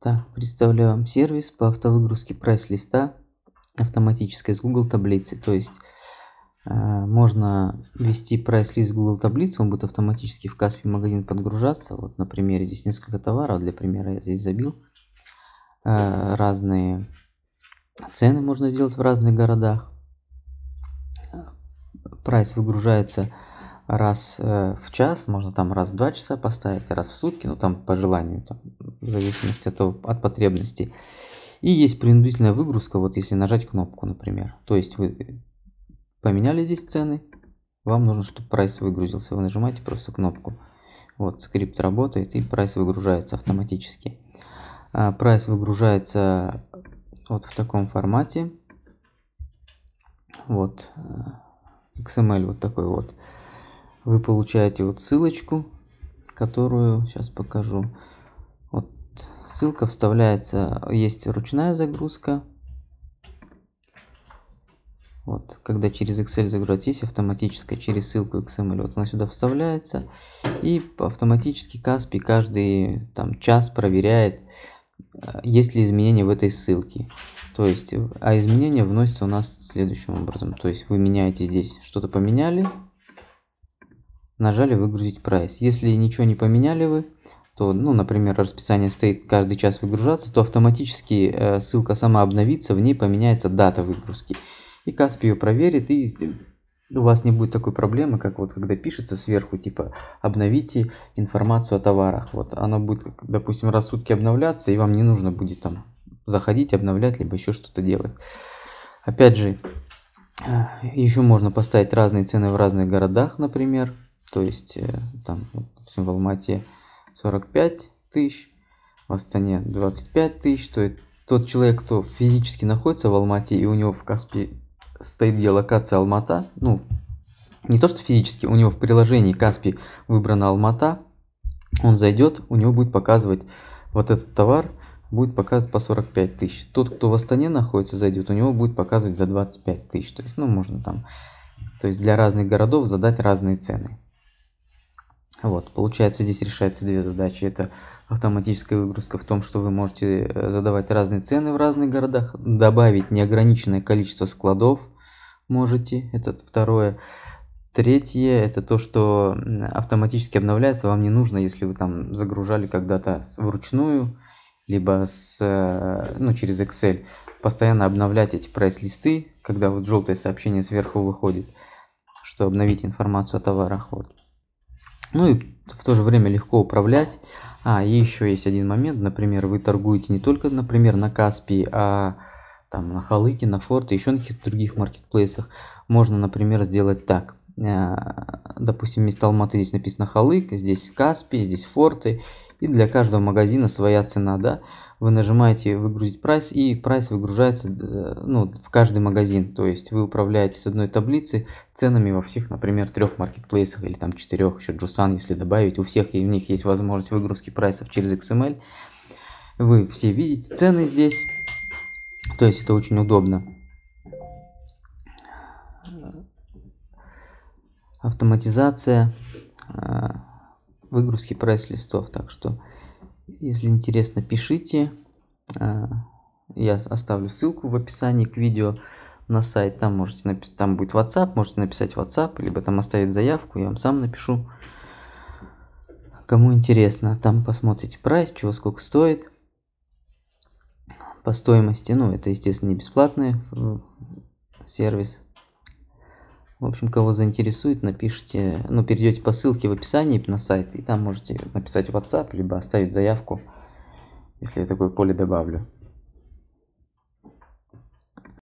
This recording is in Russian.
Так, представляю вам сервис по автовыгрузке прайс-листа автоматической с Google таблицы. То есть э, можно ввести прайс-лист в Google таблицу, он будет автоматически в Каспи магазин подгружаться. Вот на примере здесь несколько товаров, для примера я здесь забил. Э, разные цены можно сделать в разных городах. Прайс выгружается раз э, в час, можно там раз в два часа поставить, раз в сутки, но ну, там по желанию там, в зависимости от, от потребностей. И есть принудительная выгрузка, вот если нажать кнопку, например. То есть вы поменяли здесь цены, вам нужно, чтобы прайс выгрузился. Вы нажимаете просто кнопку. Вот скрипт работает и прайс выгружается автоматически. А, прайс выгружается вот в таком формате. Вот XML э, эм вот такой вот. Вы получаете вот ссылочку, которую сейчас покажу. Ссылка вставляется, есть ручная загрузка. Вот, когда через Excel загрузить, автоматическая, через ссылку XML, вот она сюда вставляется. И автоматически Каспи каждый там, час проверяет, э, есть ли изменения в этой ссылке. То есть, а изменения вносятся у нас следующим образом. То есть, вы меняете здесь, что-то поменяли, нажали выгрузить прайс. Если ничего не поменяли вы, то, ну, например, расписание стоит каждый час выгружаться, то автоматически э, ссылка сама обновится, в ней поменяется дата выгрузки. И Каспи ее проверит, и у вас не будет такой проблемы, как вот когда пишется сверху, типа, обновите информацию о товарах. Вот она будет, допустим, раз в сутки обновляться, и вам не нужно будет там заходить, обновлять, либо еще что-то делать. Опять же, э, еще можно поставить разные цены в разных городах, например. То есть, э, там, допустим, в Алмате 45 тысяч, в Астане 25 тысяч. То есть тот человек, кто физически находится в Алмате и у него в Каспи стоит геолокация Алмата, ну, не то что физически, у него в приложении Каспи выбрана Алмата, он зайдет, у него будет показывать вот этот товар, будет показывать по 45 тысяч. Тот, кто в Астане находится, зайдет, у него будет показывать за 25 тысяч. То есть, ну, можно там, то есть для разных городов задать разные цены. Вот, получается, здесь решаются две задачи. Это автоматическая выгрузка в том, что вы можете э, задавать разные цены в разных городах, добавить неограниченное количество складов можете, это второе. Третье, это то, что автоматически обновляется, вам не нужно, если вы там загружали когда-то вручную, либо с, э, ну, через Excel, постоянно обновлять эти прайс-листы, когда вот желтое сообщение сверху выходит, что обновить информацию о товарах. Вот. Ну и в то же время легко управлять. А, и еще есть один момент, например, вы торгуете не только, например, на Каспии, а там на Халыке, на Форте, еще на каких-то других маркетплейсах. Можно, например, сделать так. А, допустим, вместо Алматы здесь написано Халык, здесь Каспий, здесь Форты. И для каждого магазина своя цена, да. Вы нажимаете выгрузить прайс и прайс выгружается э, ну, в каждый магазин. То есть вы управляете с одной таблицы ценами во всех, например, трех маркетплейсах или там четырех, еще Джусан, если добавить. У всех и в них есть возможность выгрузки прайсов через XML. Вы все видите цены здесь. То есть это очень удобно. Автоматизация. Э, выгрузки прайс-листов. Так что, если интересно, пишите. А, я оставлю ссылку в описании к видео на сайт. Там можете написать, там будет WhatsApp, можете написать WhatsApp, либо там оставить заявку, я вам сам напишу. Кому интересно, там посмотрите прайс, чего сколько стоит. По стоимости, ну это естественно не бесплатный э, сервис, в общем, кого заинтересует, напишите, ну, перейдете по ссылке в описании на сайт, и там можете написать в WhatsApp, либо оставить заявку, если я такое поле добавлю.